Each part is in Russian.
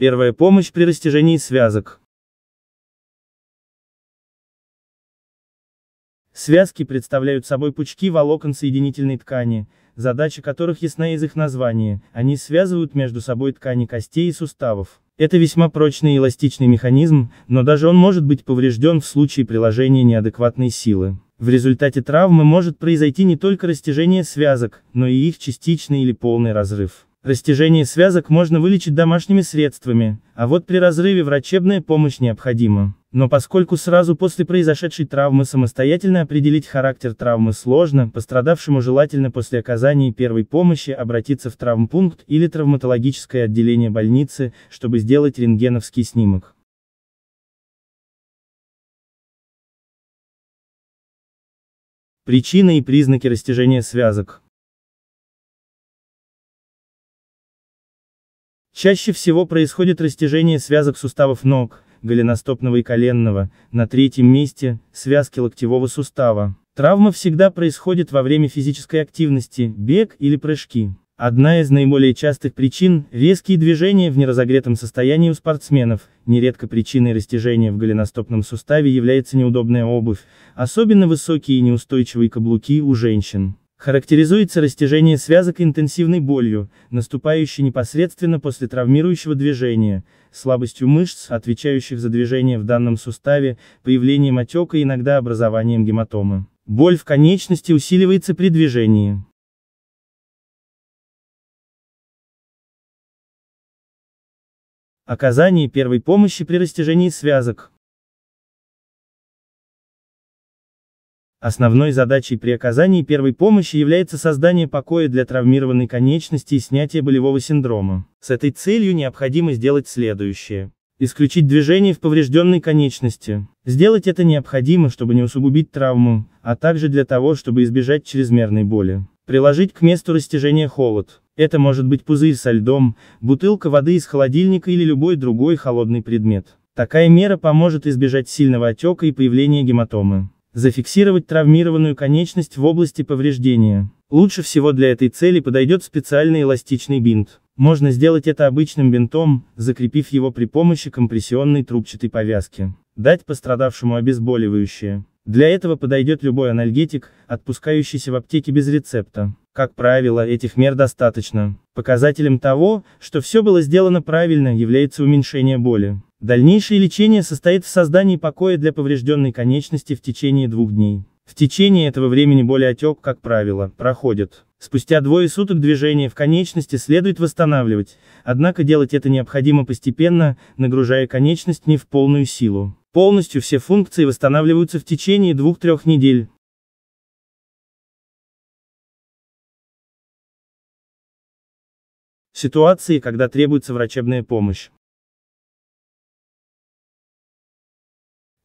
Первая помощь при растяжении связок. Связки представляют собой пучки волокон соединительной ткани, задача которых ясна из их названия, они связывают между собой ткани костей и суставов. Это весьма прочный и эластичный механизм, но даже он может быть поврежден в случае приложения неадекватной силы. В результате травмы может произойти не только растяжение связок, но и их частичный или полный разрыв. Растяжение связок можно вылечить домашними средствами, а вот при разрыве врачебная помощь необходима. Но поскольку сразу после произошедшей травмы самостоятельно определить характер травмы сложно, пострадавшему желательно после оказания первой помощи обратиться в травмпункт или травматологическое отделение больницы, чтобы сделать рентгеновский снимок. Причины и признаки растяжения связок. Чаще всего происходит растяжение связок суставов ног, голеностопного и коленного, на третьем месте, связки локтевого сустава. Травма всегда происходит во время физической активности, бег или прыжки. Одна из наиболее частых причин – резкие движения в неразогретом состоянии у спортсменов, нередко причиной растяжения в голеностопном суставе является неудобная обувь, особенно высокие и неустойчивые каблуки у женщин. Характеризуется растяжение связок интенсивной болью, наступающей непосредственно после травмирующего движения, слабостью мышц, отвечающих за движение в данном суставе, появлением отека и иногда образованием гематомы. Боль в конечности усиливается при движении. Оказание первой помощи при растяжении связок. Основной задачей при оказании первой помощи является создание покоя для травмированной конечности и снятие болевого синдрома. С этой целью необходимо сделать следующее. Исключить движение в поврежденной конечности. Сделать это необходимо, чтобы не усугубить травму, а также для того, чтобы избежать чрезмерной боли. Приложить к месту растяжения холод. Это может быть пузырь со льдом, бутылка воды из холодильника или любой другой холодный предмет. Такая мера поможет избежать сильного отека и появления гематомы. Зафиксировать травмированную конечность в области повреждения. Лучше всего для этой цели подойдет специальный эластичный бинт. Можно сделать это обычным бинтом, закрепив его при помощи компрессионной трубчатой повязки. Дать пострадавшему обезболивающее. Для этого подойдет любой анальгетик, отпускающийся в аптеке без рецепта. Как правило, этих мер достаточно. Показателем того, что все было сделано правильно, является уменьшение боли. Дальнейшее лечение состоит в создании покоя для поврежденной конечности в течение двух дней. В течение этого времени отек, как правило, проходит. Спустя двое суток движение в конечности следует восстанавливать, однако делать это необходимо постепенно, нагружая конечность не в полную силу. Полностью все функции восстанавливаются в течение двух-трех недель. Ситуации, когда требуется врачебная помощь.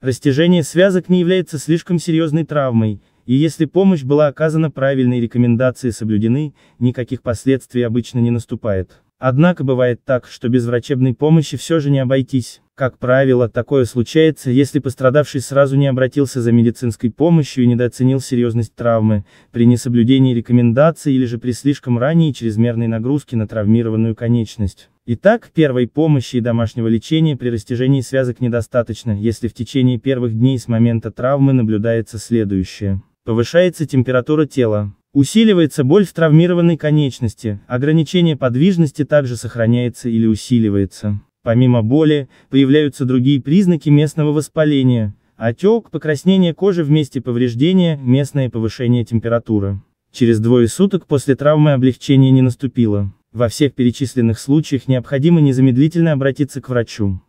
Растяжение связок не является слишком серьезной травмой, и если помощь была оказана правильно и рекомендации соблюдены, никаких последствий обычно не наступает. Однако бывает так, что без врачебной помощи все же не обойтись. Как правило, такое случается, если пострадавший сразу не обратился за медицинской помощью и недооценил серьезность травмы, при несоблюдении рекомендаций или же при слишком ранней и чрезмерной нагрузке на травмированную конечность. Итак, первой помощи и домашнего лечения при растяжении связок недостаточно, если в течение первых дней с момента травмы наблюдается следующее. Повышается температура тела. Усиливается боль в травмированной конечности, ограничение подвижности также сохраняется или усиливается. Помимо боли, появляются другие признаки местного воспаления, отек, покраснение кожи в месте повреждения, местное повышение температуры. Через двое суток после травмы облегчение не наступило. Во всех перечисленных случаях необходимо незамедлительно обратиться к врачу.